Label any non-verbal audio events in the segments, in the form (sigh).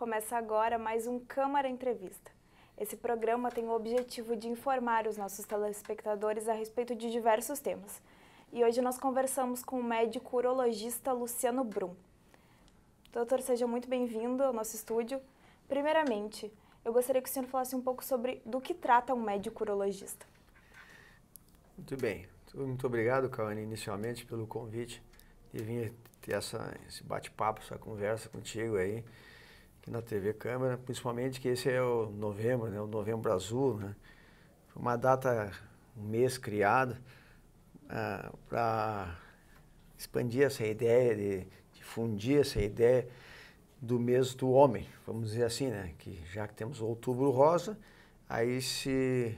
Começa agora mais um Câmara Entrevista. Esse programa tem o objetivo de informar os nossos telespectadores a respeito de diversos temas. E hoje nós conversamos com o médico urologista Luciano Brum. Doutor, seja muito bem-vindo ao nosso estúdio. Primeiramente, eu gostaria que o senhor falasse um pouco sobre do que trata um médico urologista. Muito bem. Muito obrigado, Kawane, inicialmente pelo convite de vir ter essa, esse bate-papo, essa conversa contigo aí aqui na TV Câmara, principalmente que esse é o novembro, né? O novembro azul, né? Uma data, um mês criado ah, para expandir essa ideia, de difundir essa ideia do mês do homem, vamos dizer assim, né? Que já que temos outubro rosa, aí se,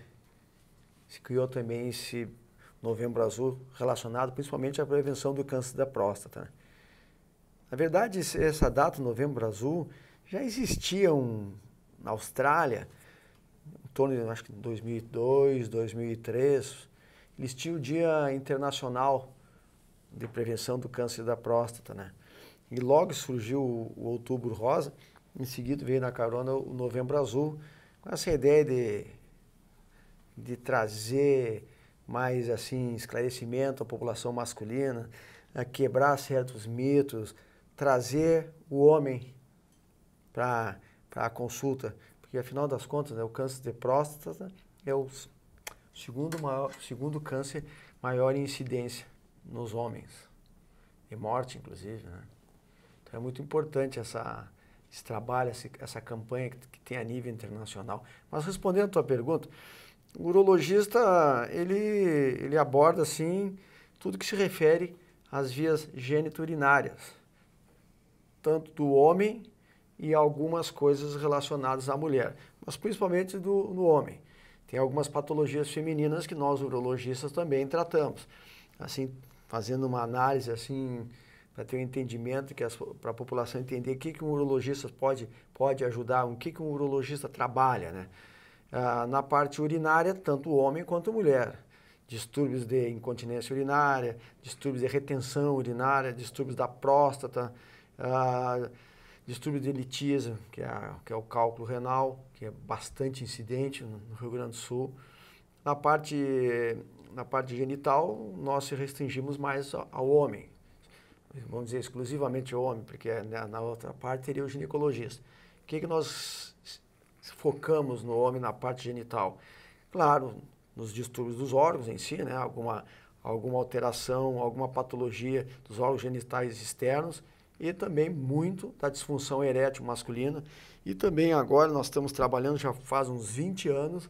se criou também esse novembro azul relacionado principalmente à prevenção do câncer da próstata. Né? Na verdade, essa data, novembro azul, já existiam na Austrália, em torno de acho que 2002, 2003, eles tinham o Dia Internacional de Prevenção do Câncer da Próstata, né? E logo surgiu o, o Outubro Rosa, em seguida veio na carona o Novembro Azul, com essa ideia de, de trazer mais assim esclarecimento à população masculina, a quebrar certos mitos, trazer o homem para a consulta, porque afinal das contas, né, o câncer de próstata é o segundo, maior, segundo câncer maior em incidência nos homens, e morte, inclusive. Né? Então é muito importante essa, esse trabalho, essa, essa campanha que, que tem a nível internacional. Mas respondendo a tua pergunta, o urologista, ele, ele aborda, assim, tudo que se refere às vias geniturinárias, tanto do homem e algumas coisas relacionadas à mulher, mas principalmente do, no homem. Tem algumas patologias femininas que nós urologistas também tratamos. Assim, fazendo uma análise assim para ter um entendimento que para a população entender o que, que um urologista pode pode ajudar, o que, que um urologista trabalha, né? Ah, na parte urinária, tanto o homem quanto a mulher distúrbios de incontinência urinária, distúrbios de retenção urinária, distúrbios da próstata, uh, distúrbio de litíase, que é, que é o cálculo renal, que é bastante incidente no, Rio Grande do Sul. Na parte, na parte genital, nós se restringimos mais ao, ao homem, vamos dizer exclusivamente ao homem, porque né, na outra parte teria o ginecologista. O que, que nós focamos no homem na parte genital? Claro, nos distúrbios dos órgãos em si, né, alguma, alguma alteração, alguma patologia dos órgãos genitais externos, e também muito da disfunção erétil masculina. E também agora nós estamos trabalhando, já faz uns 20 anos,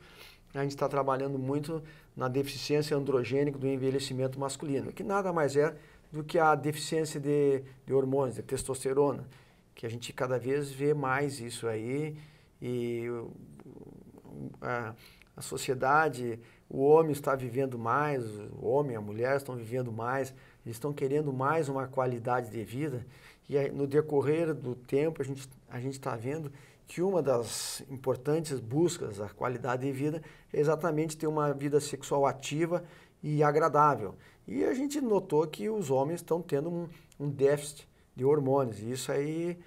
a gente está trabalhando muito na deficiência androgênica do envelhecimento masculino, que nada mais é do que a deficiência de, de hormônios, de testosterona, que a gente cada vez vê mais isso aí. E a, a sociedade, o homem está vivendo mais, o homem e a mulher estão vivendo mais, eles estão querendo mais uma qualidade de vida. E aí, no decorrer do tempo, a gente a está vendo que uma das importantes buscas da qualidade de vida é exatamente ter uma vida sexual ativa e agradável. E a gente notou que os homens estão tendo um, um déficit de hormônios, e isso aí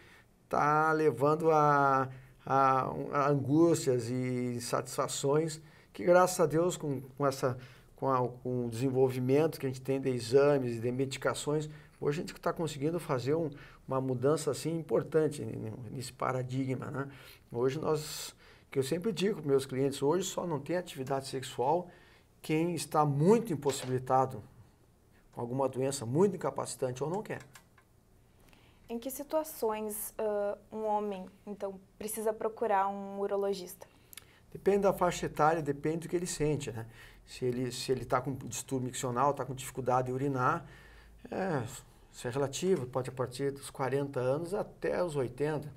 está levando a, a, a, angústias e satisfações que, graças a Deus, com, com, essa, com, a, com o desenvolvimento que a gente tem de exames e de medicações, Hoje a gente está conseguindo fazer um, uma mudança assim importante nesse paradigma, né? Hoje nós, que eu sempre digo para meus clientes, hoje só não tem atividade sexual quem está muito impossibilitado com alguma doença muito incapacitante ou não quer. Em que situações uh, um homem, então, precisa procurar um urologista? Depende da faixa etária, depende do que ele sente, né? Se ele está se ele tá com distúrbio miccional, está com dificuldade de urinar, é, isso é relativo, pode a partir dos 40 anos até os 80.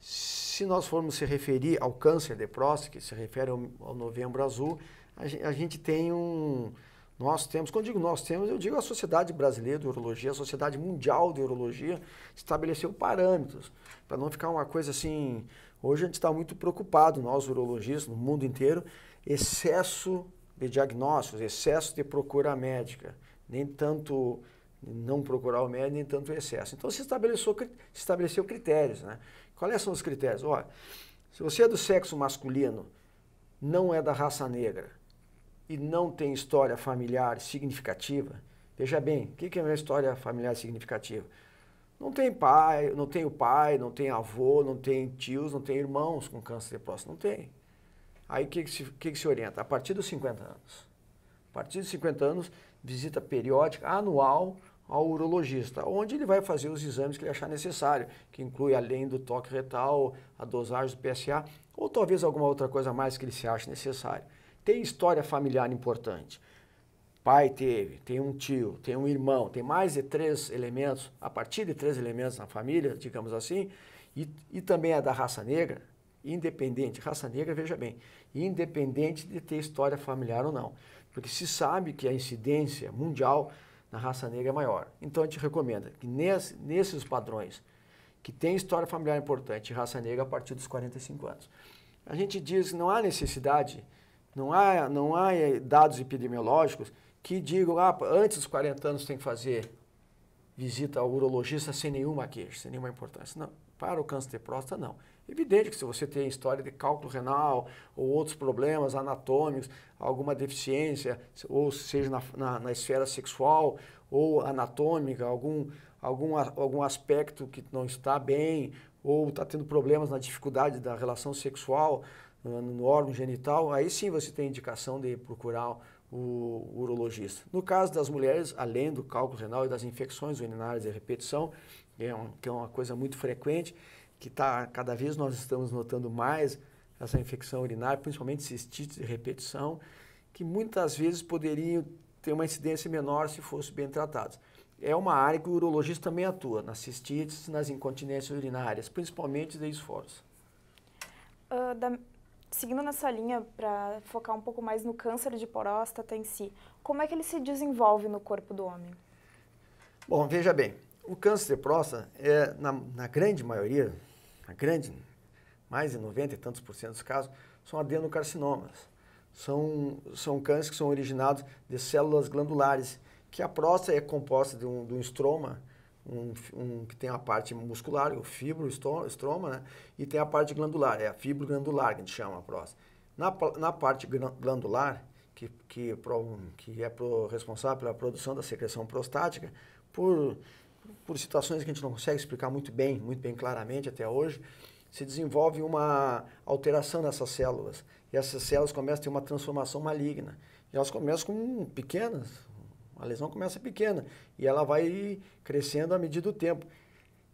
Se nós formos se referir ao câncer de próstata, que se refere ao, ao novembro azul, a gente, a gente, tem um. Nós temos, quando digo nós temos, eu digo a Sociedade Brasileira de Urologia, a Sociedade Mundial de Urologia, estabeleceu parâmetros, para não ficar uma coisa assim. Hoje a gente está muito preocupado, nós urologistas, no mundo inteiro, excesso de diagnósticos, excesso de procura médica, nem tanto não procurar o médio nem tanto o excesso. Então se, estabeleceu, se estabeleceu critérios. Né? Quais são os critérios? Olha, se você é do sexo masculino, não é da raça negra e não tem história familiar significativa, veja bem, o que é uma história familiar significativa? Não tem pai, não tem o pai, não tem avô, não tem tios, não tem irmãos com câncer de próstata, não tem. Aí o que, que, que, que se orienta? A partir dos 50 anos. A partir dos 50 anos, visita periódica, anual, ao urologista, onde ele vai fazer os exames que ele achar necessário, que inclui além do toque retal, a dosagem do PSA ou talvez alguma outra coisa mais que ele se ache necessário. Tem história familiar importante. Pai teve, tem um tio, tem um irmão, tem mais de três elementos, a partir de três elementos na família, digamos assim, e, e também é da raça negra, independente, raça negra, veja bem, independente de ter história familiar ou não. Porque se sabe que a incidência mundial na raça negra é maior. Então a gente recomenda que nesse, nesses padrões que tem história familiar importante, raça negra a partir dos 45 anos. A gente diz que não há necessidade, não há, não há eh, dados epidemiológicos que digam, ah, antes dos 40 anos tem que fazer visita ao urologista sem nenhuma queixa, sem nenhuma importância. Não, para o câncer de próstata, não. Evidente que se você tem história de cálculo renal ou outros problemas anatômicos, alguma deficiência, ou seja, na, na, na esfera sexual ou anatômica, algum, algum, algum aspecto que não está bem, ou está tendo problemas na dificuldade da relação sexual, no, no órgão genital, aí sim você tem indicação de procurar o urologista. No caso das mulheres, além do cálculo renal e das infecções urinárias de repetição, é um, que é uma coisa muito frequente, que tá, cada vez nós estamos notando mais essa infecção urinária, principalmente cistites de repetição, que muitas vezes poderiam ter uma incidência menor se fossem bem tratados. É uma área que o urologista também atua, nas cistites, nas incontinências urinárias, principalmente de esforço. Uh, da seguindo nessa linha para focar um pouco mais no câncer de próstata em si, como é que ele se desenvolve no corpo do homem? Bom, veja bem, o câncer de próstata é, na, na grande maioria, na grande, mais de 90 e tantos por cento dos casos, são adenocarcinomas. São, são cânceres que são originados de células glandulares, que a próstata é composta de um, de um estroma um, um, que tem a parte muscular, o fibro estroma né? e tem a parte glandular, é a fibro glandular que a gente chama a próstata. Na, na parte glandular, que, que, é que é pro, responsável pela produção da secreção prostática, por, por situações que a gente não consegue explicar muito bem, muito bem claramente até hoje, se desenvolve uma alteração nessas células. E essas células começam a ter uma transformação maligna. E elas começam com pequenas, a lesão começa pequena e ela vai crescendo à medida do tempo.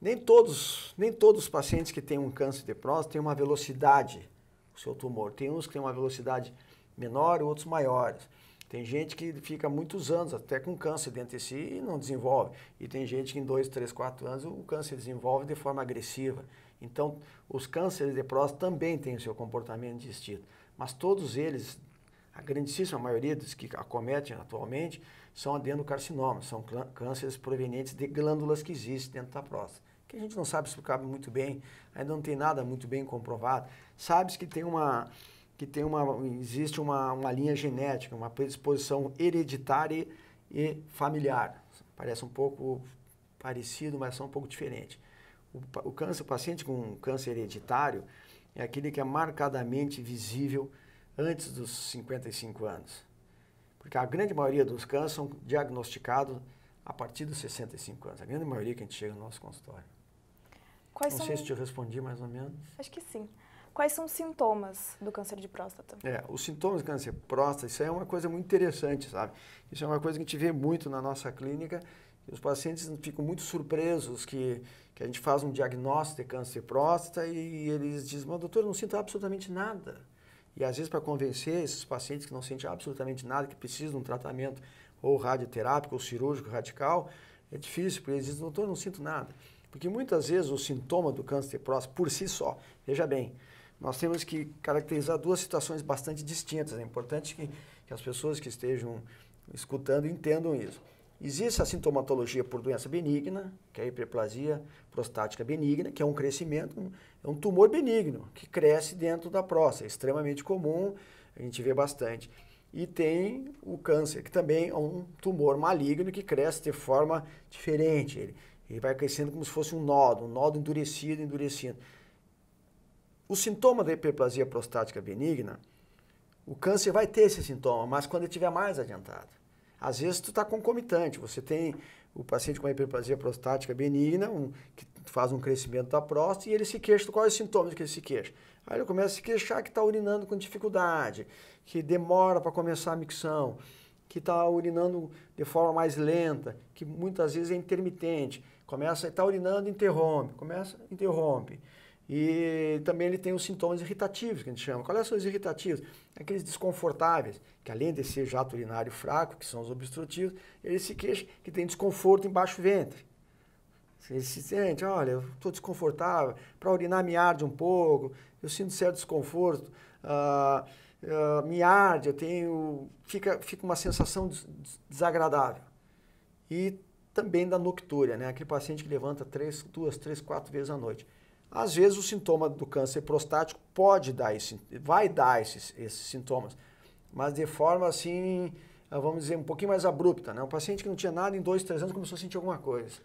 Nem todos, nem todos os pacientes que têm um câncer de próstata têm uma velocidade, o seu tumor. Tem uns que têm uma velocidade menor e outros maiores. Tem gente que fica muitos anos até com câncer dentro de si e não desenvolve. E tem gente que em dois, três, quatro anos o câncer desenvolve de forma agressiva. Então, os cânceres de próstata também têm o seu comportamento distinto. Mas todos eles a grandíssima maioria dos que acometem atualmente são adenocarcinomas, são cânceres provenientes de glândulas que existem dentro da próstata, que a gente não sabe explicar muito bem, ainda não tem nada muito bem comprovado. Sabe-se que tem uma que tem uma existe uma, uma linha genética, uma predisposição hereditária e familiar. Parece um pouco parecido, mas são é um pouco diferentes. O, o, câncer, o paciente com câncer hereditário é aquele que é marcadamente visível antes dos 55 anos. Porque a grande maioria dos cânceres são diagnosticados a partir dos 65 anos. A grande maioria que a gente chega no nosso consultório. Quais Não são... sei se te respondi mais ou menos. Acho que sim. Quais são os sintomas do câncer de próstata? É, os sintomas do câncer de próstata, isso é uma coisa muito interessante, sabe? Isso é uma coisa que a gente vê muito na nossa clínica e os pacientes ficam muito surpresos que, que a gente faz um diagnóstico de câncer de próstata e eles dizem, mas doutor, eu não sinto absolutamente nada. E às vezes, para convencer esses pacientes que não sentem absolutamente nada, que precisam de um tratamento ou radioterápico, ou cirúrgico radical, é difícil, porque eles dizem, doutor, eu não sinto nada. Porque muitas vezes o sintoma do câncer de próstata, por si só, veja bem, nós temos que caracterizar duas situações bastante distintas. É importante que, que as pessoas que estejam escutando entendam isso. Existe a sintomatologia por doença benigna, que é a hiperplasia prostática benigna, que é um crescimento, é um tumor benigno que cresce dentro da próstata, é extremamente comum, a gente vê bastante. E tem o câncer, que também é um tumor maligno que cresce de forma diferente. Ele, ele vai crescendo como se fosse um nódulo um nódo endurecido, endurecido. O sintoma da hiperplasia prostática benigna, o câncer vai ter esse sintoma, mas quando ele estiver mais adiantado. Às vezes tu está concomitante, você tem o paciente com uma hiperplasia prostática benigna, um, que faz um crescimento da próstata e ele se queixa, quais é os sintomas que ele se queixa? Aí ele começa a se queixar que está urinando com dificuldade, que demora para começar a micção, que está urinando de forma mais lenta, que muitas vezes é intermitente, começa a tá estar urinando, interrompe, começa, interrompe. E também ele tem os sintomas irritativos, que a gente chama. Quais são os irritativos? Aqueles desconfortáveis, que além de ser jato urinário fraco, que são os obstrutivos, ele se queixa que tem desconforto embaixo do ventre. Ele se sente, olha, eu estou desconfortável, para urinar me arde um pouco, eu sinto certo desconforto, ah, ah, me arde, eu tenho... Fica, fica uma sensação des desagradável. E também da noctúria, né? Aquele paciente que levanta três, duas, três, quatro vezes à noite às vezes o sintoma do câncer prostático pode dar esse, vai dar esses, esses sintomas, mas de forma assim, eh, vamos dizer, um pouquinho mais abrupta. Né? Um paciente que não tinha nada em dois, três anos começou a sentir alguma coisa.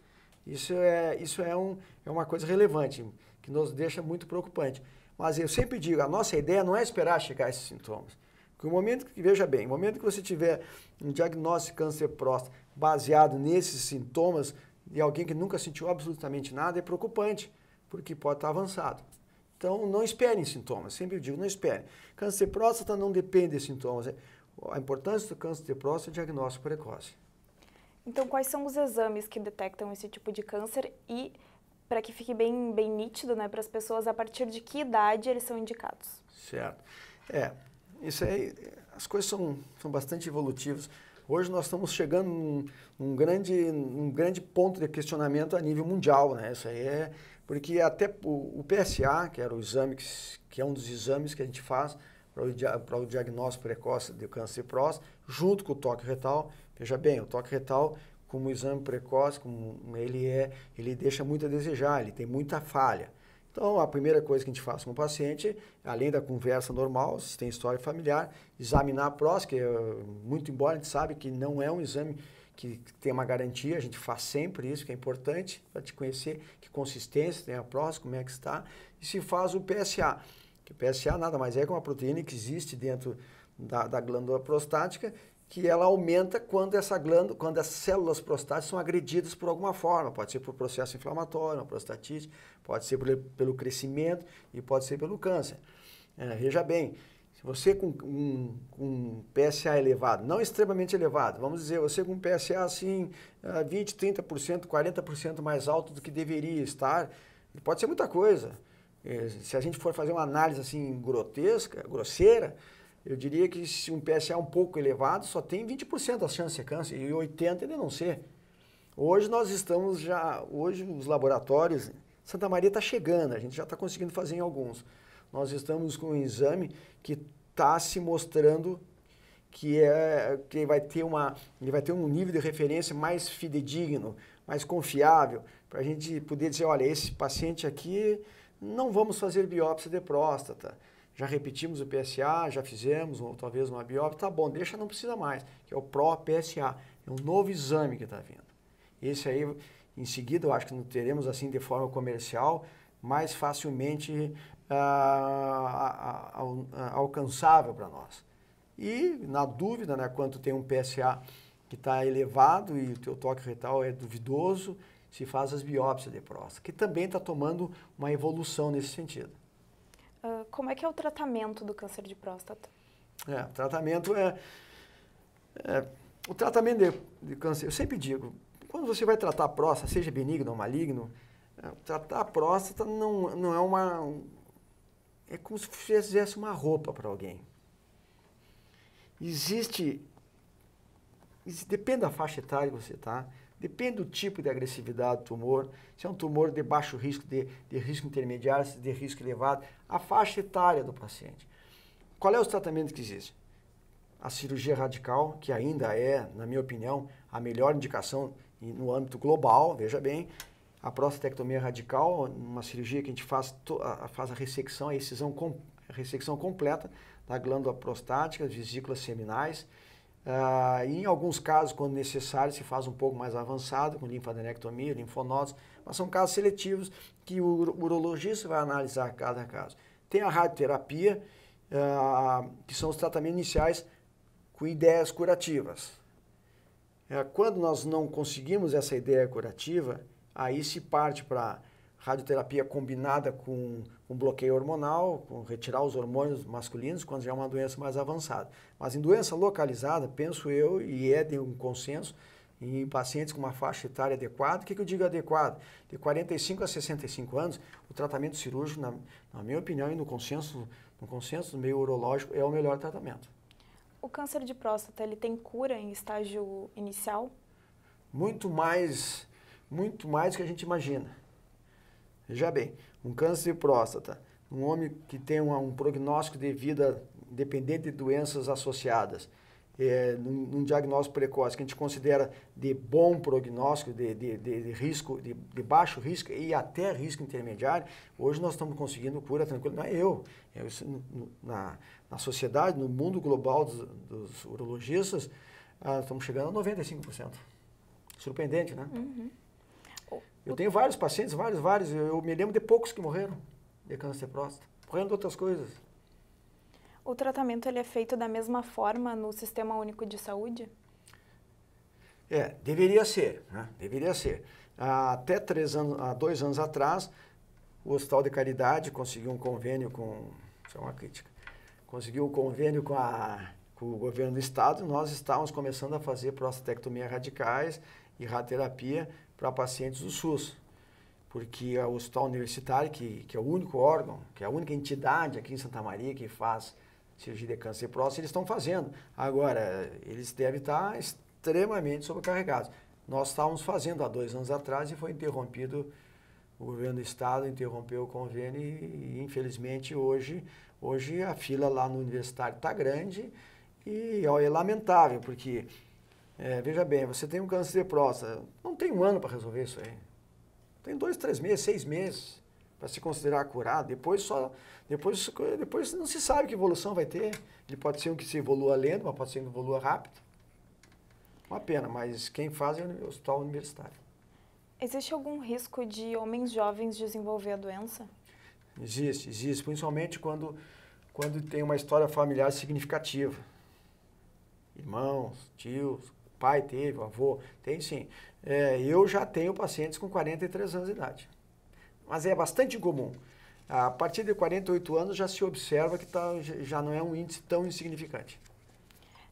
Isso é, isso é, um, é uma coisa relevante, que nos deixa muito preocupante. Mas eu sempre digo, a nossa ideia não é esperar chegar a esses sintomas. Porque o momento que, veja bem, o momento que você tiver um diagnóstico de câncer próstata baseado nesses sintomas de alguém que nunca sentiu absolutamente nada é preocupante porque pode estar avançado. Então, não esperem sintomas. Sempre digo, não esperem. Câncer de próstata não depende de sintomas. É, a importância do câncer de próstata é o diagnóstico precoce. Então, quais são os exames que detectam esse tipo de câncer e, para que fique bem, bem nítido né, para as pessoas, a partir de que idade eles são indicados? Certo. É, isso aí, as coisas são, são bastante evolutivas. Hoje nós estamos chegando num, num grande, num grande ponto de questionamento a nível mundial, né? Isso aí é, porque até o, o PSA, que era o exame que, que é um dos exames que a gente faz para o, para o diagnóstico precoce de câncer de próstata, junto com o toque retal. Veja bem, o toque retal, como exame precoce, como ele é, ele deixa muito a desejar, ele tem muita falha. Então, a primeira coisa que a gente faz com o paciente, além da conversa normal, se tem história familiar, examinar a próstata, que é, muito embora a gente sabe que não é um exame que, tem uma garantia, a gente faz sempre isso, que é importante para te conhecer, que consistência tem a próstata, como é que está, e se faz o PSA, que o PSA nada mais é que uma proteína que existe dentro da, da glândula prostática, que ela aumenta quando essa glândula, quando as células prostáticas são agredidas por alguma forma, pode ser por processo inflamatório, uma prostatite, pode ser por, pelo crescimento e pode ser pelo câncer. É, veja bem, se você com um, um PSA elevado, não extremamente elevado, vamos dizer, você com um PSA assim, 20, 30%, 40% mais alto do que deveria estar, pode ser muita coisa. É, se a gente for fazer uma análise assim grotesca, grosseira, eu diria que se um PSA um pouco elevado, só tem 20% da chance de ser câncer e 80% ele não ser. Hoje nós estamos já, hoje os laboratórios, Santa Maria está chegando, a gente já está conseguindo fazer em alguns. Nós estamos com um exame que está se mostrando que é que vai ter uma ele vai ter um nível de referência mais fidedigno, mais confiável, para a gente poder dizer, olha, esse paciente aqui não vamos fazer biópsia de próstata. Já repetimos o PSA, já fizemos ou talvez uma biópsia, tá bom, deixa, não precisa mais, que é o PRO-PSA, é um novo exame que está vindo. Esse aí, em seguida, eu acho que não teremos assim de forma comercial, mais facilmente ah, alcançável para nós. E, na dúvida, né, quanto tem um PSA que está elevado e o teu toque retal é duvidoso, se faz as biópsias de próstata, que também está tomando uma evolução nesse sentido. Uh, como é que é o tratamento do câncer de próstata? É, o tratamento é, é o tratamento de, de, câncer, eu sempre digo, quando você vai tratar a próstata, seja benigno ou maligno, é, tratar a próstata não, não é uma, é como se fizesse uma roupa para alguém. Existe, existe, depende da faixa etária que você está, depende do tipo de agressividade do tumor, se é um tumor de baixo risco, de, de risco intermediário, se é de risco elevado, a faixa etária do paciente. Qual é o tratamento que existe? A cirurgia radical, que ainda é, na minha opinião, a melhor indicação no âmbito global, veja bem, a prostatectomia radical, uma cirurgia que a gente faz, a, faz a ressecção, a excisão, com, a ressecção completa da glândula prostática, vesículas seminais. Ah, e em alguns casos, quando necessário, se faz um pouco mais avançado, com linfadenectomia, linfonodos, mas são casos seletivos que o urologista vai analisar cada caso. Tem a radioterapia, ah, que são os tratamentos iniciais com ideias curativas. É, quando nós não conseguimos essa ideia curativa, Aí se parte para radioterapia combinada com, um bloqueio hormonal, com retirar os hormônios masculinos quando já é uma doença mais avançada. Mas em doença localizada, penso eu, e é de um consenso, em pacientes com uma faixa etária adequada, o que, que eu digo adequado? De 45 a 65 anos, o tratamento cirúrgico, na, na minha opinião e no consenso, no consenso do meio urológico, é o melhor tratamento. O câncer de próstata, ele tem cura em estágio inicial? Muito mais muito mais do que a gente imagina. Veja bem, um câncer de próstata, um homem que tem um prognóstico de vida dependente de doenças associadas, é, num, num, diagnóstico precoce que a gente considera de bom prognóstico, de, de, de, de risco, de, de, baixo risco e até risco intermediário, hoje nós estamos conseguindo cura tranquila. Não é eu, é eu na, na sociedade, no mundo global dos, dos urologistas, ah, estamos chegando a 95%. Surpreendente, né? Uhum. Eu tenho vários pacientes, vários, vários. Eu me lembro de poucos que morreram de câncer de próstata, morrendo de outras coisas. O tratamento ele é feito da mesma forma no Sistema Único de Saúde? É, deveria ser, né? deveria ser. até três anos, há dois anos atrás, o Hospital de Caridade conseguiu um convênio com, isso é uma crítica, conseguiu um convênio com, a, com o governo do estado. e Nós estávamos começando a fazer prostatectomias radicais e radioterapia para pacientes do SUS. Porque o Hospital Universitário, que, que é o único órgão, que é a única entidade aqui em Santa Maria que faz cirurgia de câncer próstata, eles estão fazendo. Agora, eles devem estar extremamente sobrecarregados. Nós estávamos fazendo há dois anos atrás e foi interrompido, o governo do estado interrompeu o convênio e, e infelizmente, hoje, hoje a fila lá no universitário está grande e ó, é lamentável, porque é, veja bem, você tem um câncer de próstata, não tem um ano para resolver isso aí. Tem dois, três meses, seis meses para se considerar curado. Depois só, depois, depois não se sabe que evolução vai ter. Ele pode ser um que se evolua lento, mas pode ser um que evolua rápido. Uma pena, mas quem faz é o hospital universitário. Existe algum risco de homens jovens desenvolver a doença? Existe, existe, principalmente quando, quando tem uma história familiar significativa. Irmãos, tios, pai teve, o avô, tem sim. É, eu já tenho pacientes com 43 anos de idade. Mas é bastante comum. A partir de 48 anos já se observa que tá, já não é um índice tão insignificante.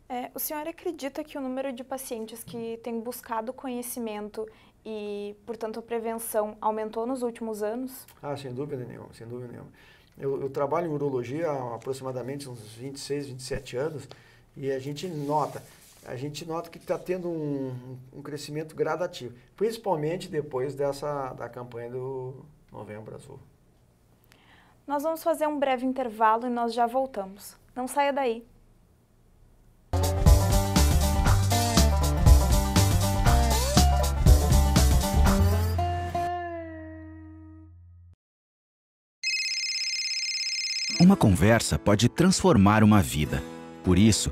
É, o senhor acredita que o número de pacientes que têm buscado conhecimento e, portanto, a prevenção aumentou nos últimos anos? Ah, sem dúvida nenhuma, sem dúvida nenhuma. Eu, eu trabalho em urologia há aproximadamente uns 26, 27 anos e a gente nota a gente nota que está tendo um, um, crescimento gradativo, principalmente depois dessa da campanha do Novembro Azul. Nós vamos fazer um breve intervalo e nós já voltamos. Não saia daí. Uma conversa pode transformar uma vida. Por isso,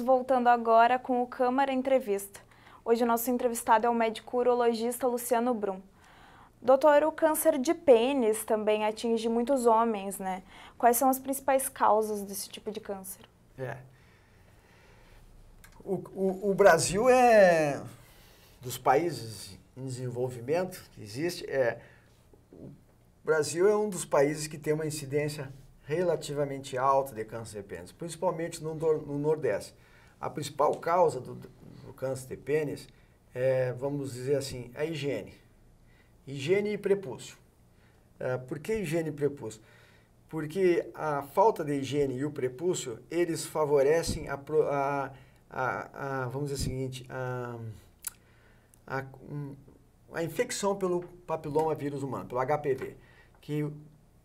voltando agora com o Câmara Entrevista. Hoje o nosso entrevistado é o médico urologista Luciano Brum. Doutor, o câncer de pênis também atinge muitos homens, né? Quais são as principais causas desse tipo de câncer? É. O, o, o Brasil é dos países em desenvolvimento que existe, é o Brasil é um dos países que tem uma incidência relativamente alta de câncer de pênis, principalmente no, no Nordeste. A principal causa do, do câncer de pênis é, vamos dizer assim, é a higiene. Higiene e prepúcio. É, por que higiene e prepúcio? Porque a falta de higiene e o prepúcio, eles favorecem a, a, a, a vamos dizer o seguinte, a, a, a infecção pelo papiloma vírus humano, pelo HPV, que o,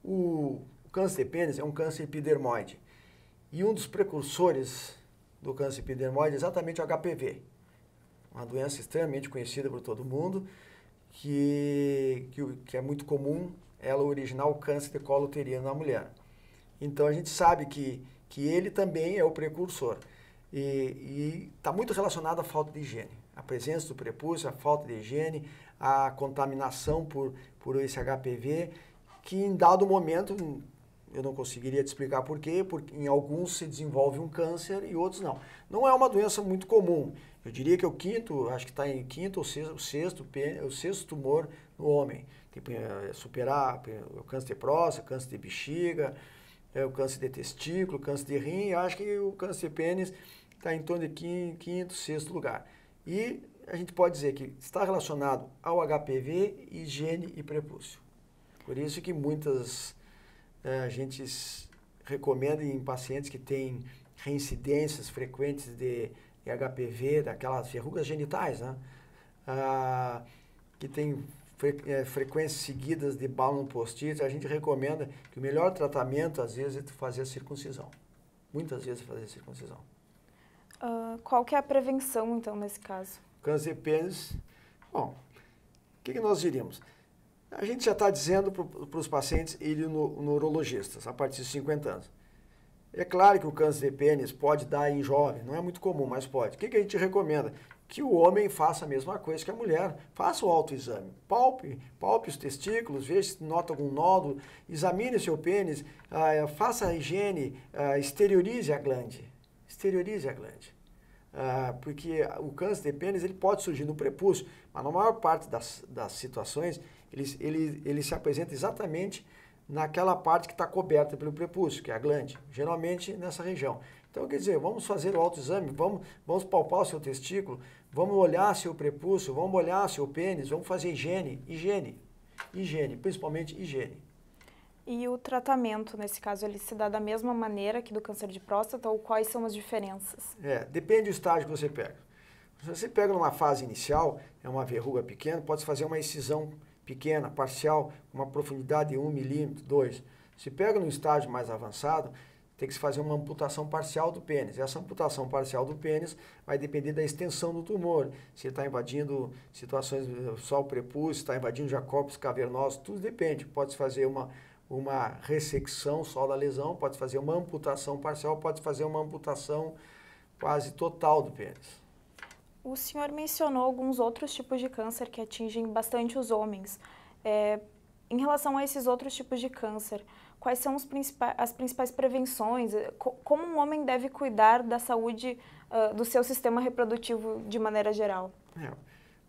o câncer de pênis é um câncer epidermoide. E um dos precursores do câncer epidermoide, exatamente o HPV. Uma doença extremamente conhecida por todo mundo, que, que, que é muito comum ela originar o câncer de colo uterino na mulher. Então a gente sabe que, que ele também é o precursor. E está muito relacionado à falta de higiene. A presença do prepúcio, a falta de higiene, a contaminação por, por esse HPV, que em dado momento, eu não conseguiria te explicar por quê, porque em alguns se desenvolve um câncer e outros não. Não é uma doença muito comum. Eu diria que é o quinto, acho que está em quinto ou sexto, sexto, o sexto tumor no homem. Tem é, superar o câncer de próstata, câncer de bexiga, é, o câncer de testículo, câncer de rim. Acho que o câncer de pênis está em torno de quinto, sexto lugar. E a gente pode dizer que está relacionado ao HPV, higiene e prepúcio. Por isso que muitas é, a gente recomenda em pacientes que têm reincidências frequentes de HPV, daquelas verrugas genitais, né? Ah, que tem fre é, frequências seguidas de balão postiço, a gente recomenda que o melhor tratamento, às vezes, é fazer a circuncisão. Muitas vezes é fazer a circuncisão. Uh, qual que é a prevenção, então, nesse caso? Câncer de pênis, bom, o que, que nós diríamos? A gente já está dizendo para os pacientes irem no, no urologistas a partir de 50 anos. É claro que o câncer de pênis pode dar em jovem, não é muito comum, mas pode. O que, que a gente recomenda? Que o homem faça a mesma coisa que a mulher. Faça o autoexame. Palpe, palpe os testículos, veja se nota algum nódulo, examine o seu pênis, ah, é, faça a higiene, ah, exteriorize a glande. Exteriorize a glande. Ah, porque o câncer de pênis ele pode surgir no prepúcio, mas na maior parte das, das situações ele, ele, ele se apresenta exatamente naquela parte que está coberta pelo prepúcio, que é a glande, geralmente nessa região. Então, quer dizer, vamos fazer o autoexame, vamos, vamos palpar o seu testículo, vamos olhar seu prepúcio, vamos olhar seu pênis, vamos fazer higiene, higiene, higiene, principalmente higiene. E o tratamento, nesse caso, ele se dá da mesma maneira que do câncer de próstata ou quais são as diferenças? É, depende do estágio que você pega. Se você pega numa fase inicial, é uma verruga pequena, pode fazer uma excisão pequena, parcial, uma profundidade de 1 um milímetro, 2. Se pega no estágio mais avançado, tem que se fazer uma amputação parcial do pênis. Essa amputação parcial do pênis vai depender da extensão do tumor. Se está invadindo situações eh, só o prepúcio, está invadindo já corpos cavernosos, tudo depende. Pode-se fazer uma, uma ressecção só da lesão, pode se fazer uma amputação parcial, pode se fazer uma amputação quase total do pênis. O senhor mencionou alguns outros tipos de câncer que atingem bastante os homens. É, em relação a esses outros tipos de câncer, quais são principais, as principais prevenções? É, como um homem deve cuidar da saúde uh, do seu sistema reprodutivo de maneira geral? É.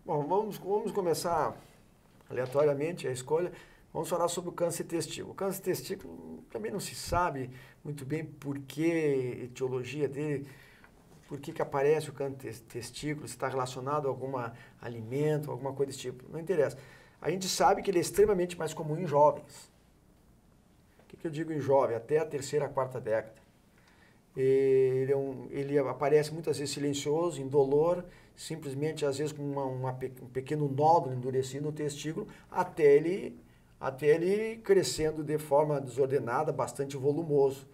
Bom, vamos, vamos começar aleatoriamente a escolha. Vamos falar sobre o câncer testículo. O câncer testículo hum, também não se sabe muito bem por que, etiologia dele por que, que aparece o câncer de testículo, se está relacionado a algum alimento, alguma coisa desse tipo. Não interessa. A gente sabe que ele é extremamente mais comum em jovens. O que, que eu digo em jovem? Até a terceira, a quarta década. Ele, é um, ele, aparece muitas vezes silencioso, indolor, simplesmente às vezes com uma, uma, um pequeno nódulo endurecido no testículo, até ele, até ele crescendo de forma desordenada, bastante volumoso.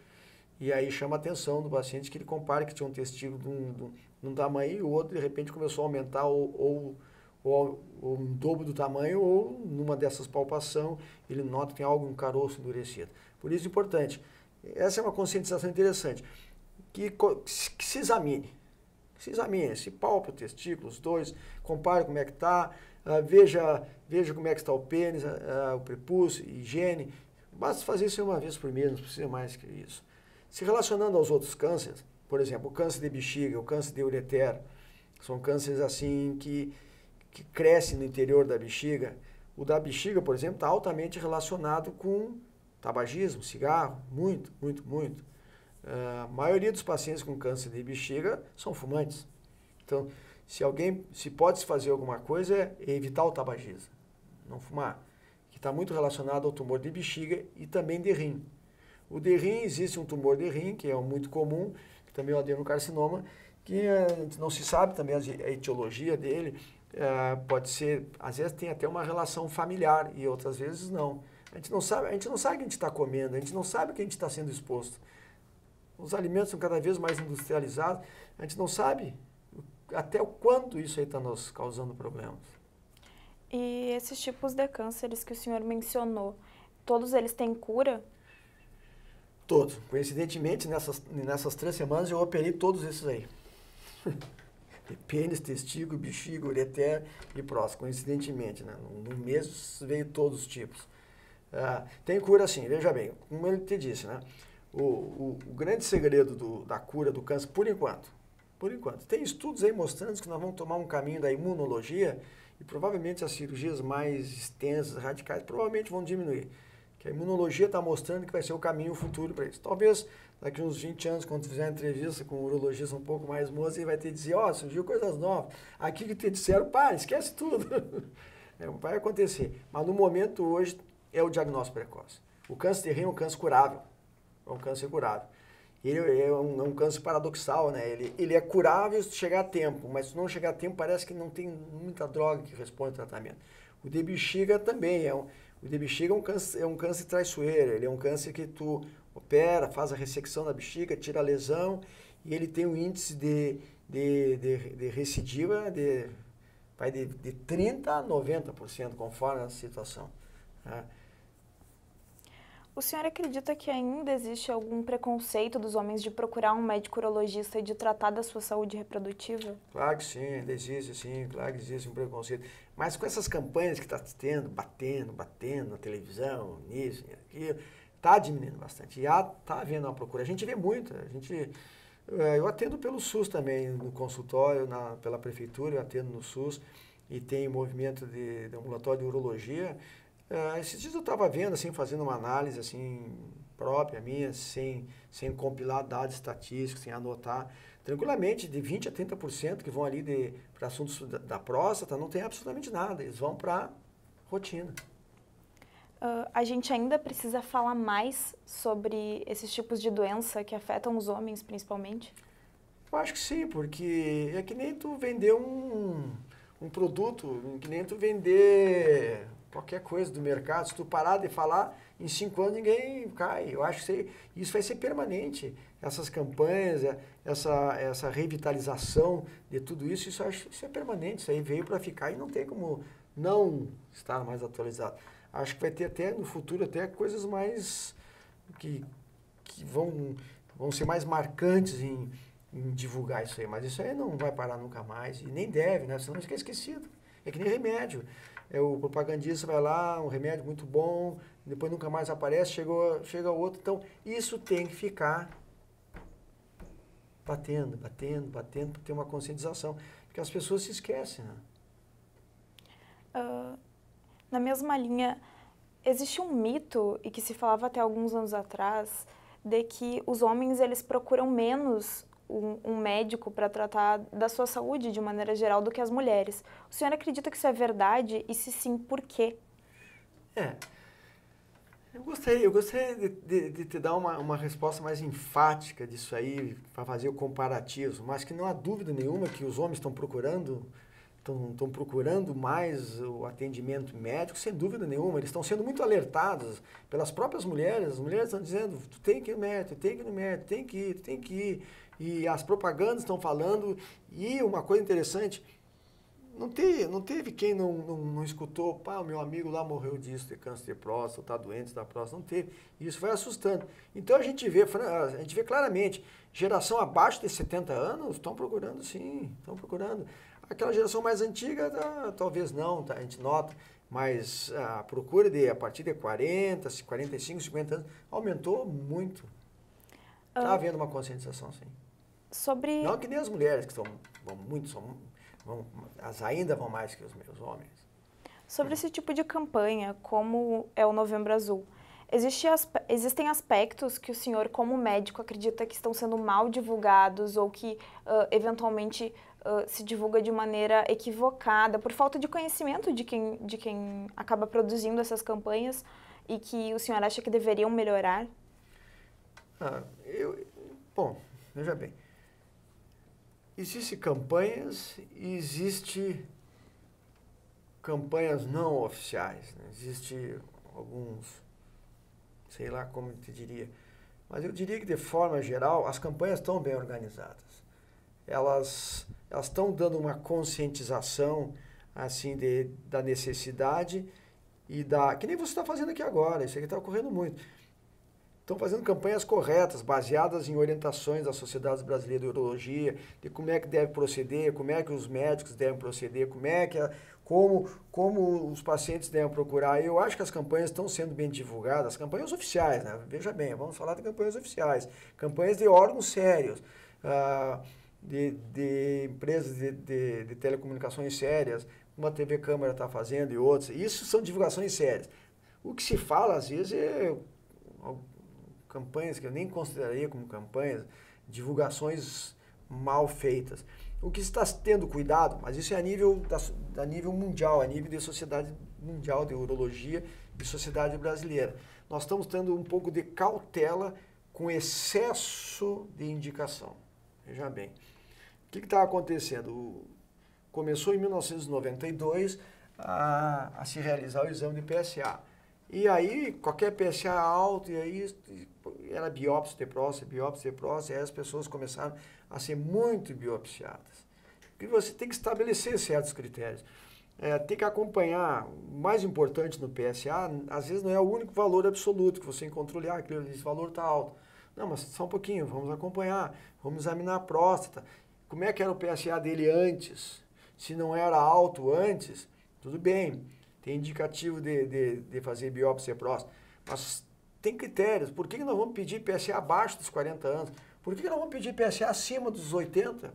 E aí chama a atenção do paciente que ele compara que tinha um testículo de um, de um, tamanho e o outro, de repente, começou a aumentar ou, ou, ou, ou um dobro do tamanho, ou numa dessas palpação, ele nota que tem algo, um caroço endurecido. Por isso é importante. Essa é uma conscientização interessante. Que, que se examine. Se examine, se palpa o testículo, os dois, compare como é que está, uh, ah, veja, veja como é que está o pênis, uh, o prepúcio, higiene. Basta fazer isso uma vez por mês, não precisa mais que isso. Se relacionando aos outros cânceres, por exemplo, o câncer de bexiga, o câncer de ureter, são cânceres assim que, que crescem no interior da bexiga. O da bexiga, por exemplo, está altamente relacionado com tabagismo, cigarro, muito, muito, muito. Ah, a maioria dos pacientes com câncer de bexiga são fumantes. Então, se alguém se pode se fazer alguma coisa é evitar o tabagismo, não fumar, que está muito relacionado ao tumor de bexiga e também de rim. O de rim, existe um tumor de rim, que é muito comum, que também é o adenocarcinoma, que eh, não se sabe também a etiologia dele, é, pode ser, às vezes tem até uma relação familiar e outras vezes não. A gente não sabe, a gente não sabe o que a gente está comendo, a gente não sabe o que a gente está sendo exposto. Os alimentos são cada vez mais industrializados, a gente não sabe até o quanto isso aí está nos causando problemas. E esses tipos de cânceres que o senhor mencionou, todos eles têm cura? Todos. Coincidentemente, nessas, nessas três semanas eu operei todos esses aí. (laughs) pênis, testículo, bexiga, ureter e próstata, coincidentemente, né? No mês veio todos os tipos. Ah, tem cura sim, veja bem, como ele te disse, né? O, o, o grande segredo do, da cura do câncer, por enquanto, por enquanto, tem estudos aí mostrando que nós vamos tomar um caminho da imunologia e provavelmente as cirurgias mais extensas, radicais, provavelmente vão diminuir que a imunologia está mostrando que vai ser o caminho futuro para isso. Talvez daqui uns 20 anos, quando fizer uma entrevista com um urologista um pouco mais moço, ele vai ter que dizer, ó, oh, surgiu coisas novas. Aqui que te disseram, pá, esquece tudo. (laughs) é, vai acontecer. Mas no momento hoje é o diagnóstico precoce. O câncer de rim é um câncer curável. É um câncer curável. Ele é um, é um câncer paradoxal, né? Ele, ele é curável se chegar a tempo, mas se não chegar a tempo, parece que não tem muita droga que responde ao tratamento. O de bexiga também é um, o de bexiga é um câncer, é um câncer traiçoeiro, ele é um câncer que tu opera, faz a ressecção da bexiga, tira a lesão e ele tem um índice de, de, de, de recidiva de, vai de, de 30% a 90%, conforme a situação. Né? O senhor acredita que ainda existe algum preconceito dos homens de procurar um médico urologista e de tratar da sua saúde reprodutiva? Claro que sim, ainda existe sim, claro que existe um preconceito. Mas com essas campanhas que está tendo, batendo, batendo na televisão, nisso, aquilo, está diminuindo bastante. E está havendo uma procura. A gente vê muito, a gente... Eh, eu atendo pelo SUS também, no consultório, na, pela prefeitura, eu atendo no SUS e tem movimento de, de ambulatório de urologia é, esses dias eu estava vendo, assim, fazendo uma análise, assim, própria minha, sem, sem compilar dados estatísticos, sem anotar. Tranquilamente, de 20% a 30% que vão ali para assuntos da, da, próstata, não tem absolutamente nada, eles vão para rotina. Uh, a gente ainda precisa falar mais sobre esses tipos de doença que afetam os homens, principalmente? Eu acho que sim, porque é que nem tu vender um, um produto, que nem tu vender qualquer coisa do mercado, se tu parar de falar, em cinco anos ninguém cai. Eu acho que isso vai ser permanente. Essas campanhas, é, essa, essa revitalização de tudo isso, isso, acho, isso é permanente. Isso aí veio para ficar e não tem como não estar mais atualizado. Acho que vai ter até no futuro até coisas mais que, que vão, vão ser mais marcantes em, em divulgar isso aí. Mas isso aí não vai parar nunca mais e nem deve, né? Senão fica esquecido. É que nem remédio é, o propagandista vai lá, um remédio muito bom, depois nunca mais aparece, chegou, chega outro. Então, isso tem que ficar batendo, batendo, batendo, para ter uma conscientização. Porque as pessoas se esquecem. Né? Uh, na mesma linha, existe um mito, e que se falava até alguns anos atrás, de que os homens eles procuram menos um, um médico para tratar da sua saúde de maneira geral do que as mulheres. O senhor acredita que isso é verdade? E se sim, por quê? É. Eu gostaria, eu gostaria de, de, de te dar uma, uma resposta mais enfática disso aí, para fazer o comparativo, mas que não há dúvida nenhuma que os homens estão procurando estão procurando mais o atendimento médico, sem dúvida nenhuma. Eles estão sendo muito alertados pelas próprias mulheres. As mulheres estão dizendo, tu tem que ir no médico, tu tem que ir no médico, tem que ir, tu tem que ir e as propagandas estão falando. E uma coisa interessante, não teve, não teve quem não, não, não escutou, pá, o meu amigo lá morreu disso, de câncer de próstata, está doente da tá próstata, não teve. Isso foi assustando. Então a gente vê, a gente vê claramente, geração abaixo de 70 anos estão procurando sim, estão procurando. Aquela geração mais antiga, tá, talvez não, tá, a gente nota, mas a procura de a partir de 40, 45, 50 anos aumentou muito. Está ah. havendo uma conscientização, sim sobre... Não que nem as mulheres, que são vão muito, são, vão, as ainda vão mais que os meus homens. Sobre hum. esse tipo de campanha, como é o Novembro Azul, existe aspe existem aspectos que o senhor, como médico, acredita que estão sendo mal divulgados ou que, uh, eventualmente, Uh, se divulga de maneira equivocada, por falta de conhecimento de quem, de quem acaba produzindo essas campanhas e que o senhor acha que deveriam melhorar? Ah, eu, bom, veja bem, Existem campanhas e existe campanhas não oficiais. Né? Existe alguns, sei lá como te diria, mas eu diria que de forma geral as campanhas estão bem organizadas. Elas elas estão dando uma conscientização assim de, da necessidade e da que nem você está fazendo aqui agora. Isso aqui está ocorrendo muito estão fazendo campanhas corretas, baseadas em orientações da Sociedade Brasileira de Urologia, de como é que deve proceder, como é que os médicos devem proceder, como é que a, como, como os pacientes devem procurar. Eu acho que as campanhas estão sendo bem divulgadas, as campanhas oficiais, né? Veja bem, vamos falar de campanhas oficiais, campanhas de órgãos sérios, ah, de, de empresas de, de, de telecomunicações sérias, uma TV Câmara está fazendo e outras. Isso são divulgações sérias. O que se fala, às vezes, é campanhas que eu nem consideraria como campanhas, divulgações mal feitas. O que está tendo cuidado, mas isso é a nível, da, a nível mundial, a nível da Sociedade Mundial de Urologia e Sociedade Brasileira. Nós estamos tendo um pouco de cautela com excesso de indicação. Veja bem, o que está acontecendo? Começou em 1992 a, a se realizar o exame de PSA. E aí, qualquer PSA alto, e aí era biópsia de próstata, biópsia de próstata, e aí as pessoas começaram a ser muito biopsiadas. E você tem que estabelecer certos critérios. É, tem que acompanhar, o mais importante no PSA, às vezes não é o único valor absoluto que você encontrou ali, ah, esse valor está alto. Não, mas só um pouquinho, vamos acompanhar, vamos examinar a próstata. Como é que era o PSA dele antes? Se não era alto antes, tudo bem tem indicativo de, de, de fazer biópsia próstata. Mas tem critérios. Por que, que nós vamos pedir PSA abaixo dos 40 anos? Por que, que nós vamos pedir PSA acima dos 80?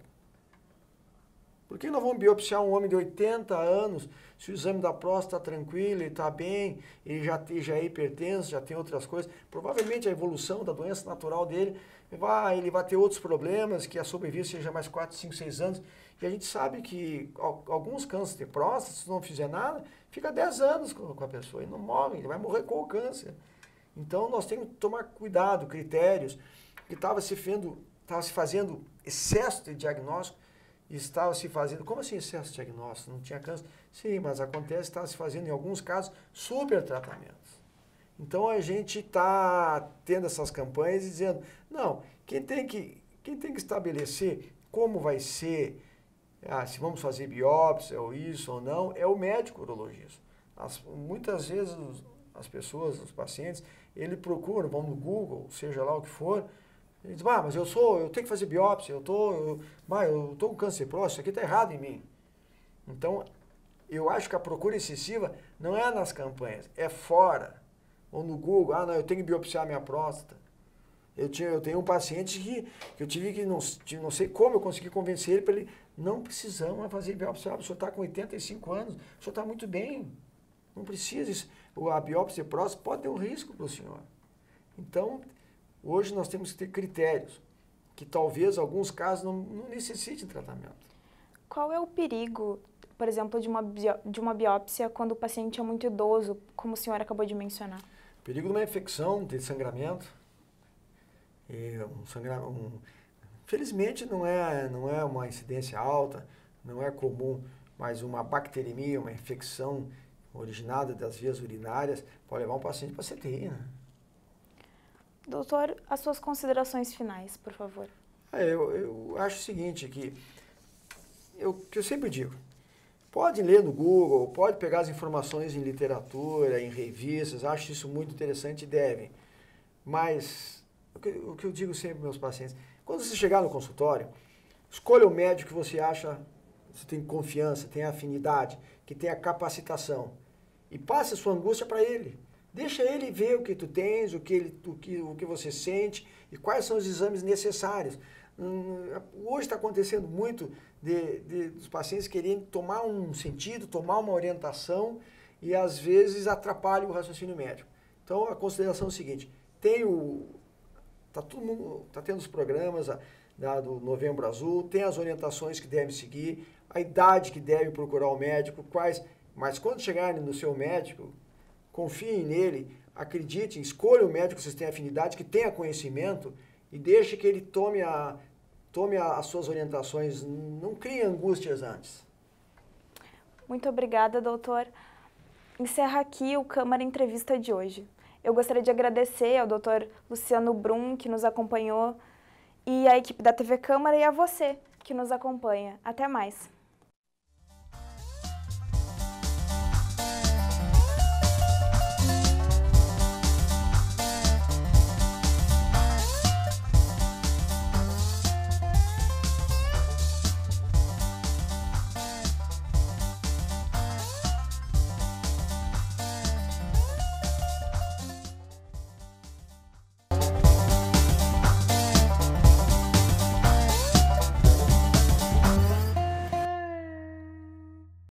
Por que nós vamos biopsiar um homem de 80 anos se o exame da próstata está tranquilo, ele está bem, ele já, já é hipertenso, já tem outras coisas? Provavelmente a evolução da doença natural dele vai, ele vai ter outros problemas, que a sobrevivência seja mais 4, 5, 6 anos. E a gente sabe que alguns cânceres de próstata, se não fizer nada, fica 10 anos com a pessoa e não morre, ele vai morrer com o câncer. Então nós temos que tomar cuidado, critérios, que estava se, se fazendo excesso de diagnóstico e estava se fazendo, como assim excesso de diagnóstico? Não tinha câncer? Sim, mas acontece, estava se fazendo em alguns casos super tratamentos. Então a gente está tendo essas campanhas e dizendo, não, quem tem que, quem tem que estabelecer como vai ser ah, se vamos fazer biópsia ou isso ou não, é o médico urologista. As, muitas vezes as pessoas, os pacientes, ele procura, vão no Google, seja lá o que for, ele diz, ah, mas eu sou, eu tenho que fazer biópsia, eu tô, eu, mas eu tô com câncer próstata, isso aqui está errado em mim. Então, eu acho que a procura excessiva não é nas campanhas, é fora. Ou no Google, ah, não, eu tenho que biopsiar minha próstata. Eu, tinha, eu tenho um paciente que, que eu tive que, não, não sei como eu consegui convencer ele para ele não precisamos fazer biópsia. O senhor está com 85 anos, o senhor está muito bem. Não precisa. A biópsia próxima pode ter um risco para o senhor. Então, hoje nós temos que ter critérios, que talvez alguns casos não, não necessitem tratamento. Qual é o perigo, por exemplo, de uma, de uma biópsia quando o paciente é muito idoso, como o senhor acabou de mencionar? Perigo de uma infecção, de sangramento, é, um, sangramento um, Felizmente não é, não é uma incidência alta, não é comum, mas uma bacteremia, uma infecção originada das vias urinárias pode levar um paciente para CTI, né? Doutor, as suas considerações finais, por favor. É, eu, eu acho o seguinte, que eu, que eu sempre digo, pode ler no Google, pode pegar as informações em literatura, em revistas, acho isso muito interessante e devem. Mas, o que, o que eu digo sempre para meus pacientes, quando você chegar no consultório, escolha o médico que você acha, você tem confiança, tem afinidade, que tem a capacitação. E passe a sua angústia para ele. Deixa ele ver o que tu tens, o que, ele, o que, o que você sente e quais são os exames necessários. Hum, hoje está acontecendo muito de, de, dos pacientes quererem tomar um sentido, tomar uma orientação e às vezes atrapalha o raciocínio médico. Então a consideração é o seguinte: tem o, Está todo mundo, tá tendo os programas ah, né, do Novembro Azul, tem as orientações que deve seguir, a idade que deve procurar o médico, quais. Mas quando chegarem no seu médico, confiem nele, acredite escolha o médico que vocês têm afinidade, que tenha conhecimento e deixe que ele tome, a, tome a, as suas orientações. Não crie angústias antes. Muito obrigada, doutor. Encerra aqui o Câmara Entrevista de hoje. Eu gostaria de agradecer ao doutor Luciano Brum, que nos acompanhou, e à equipe da TV Câmara e a você, que nos acompanha. Até mais!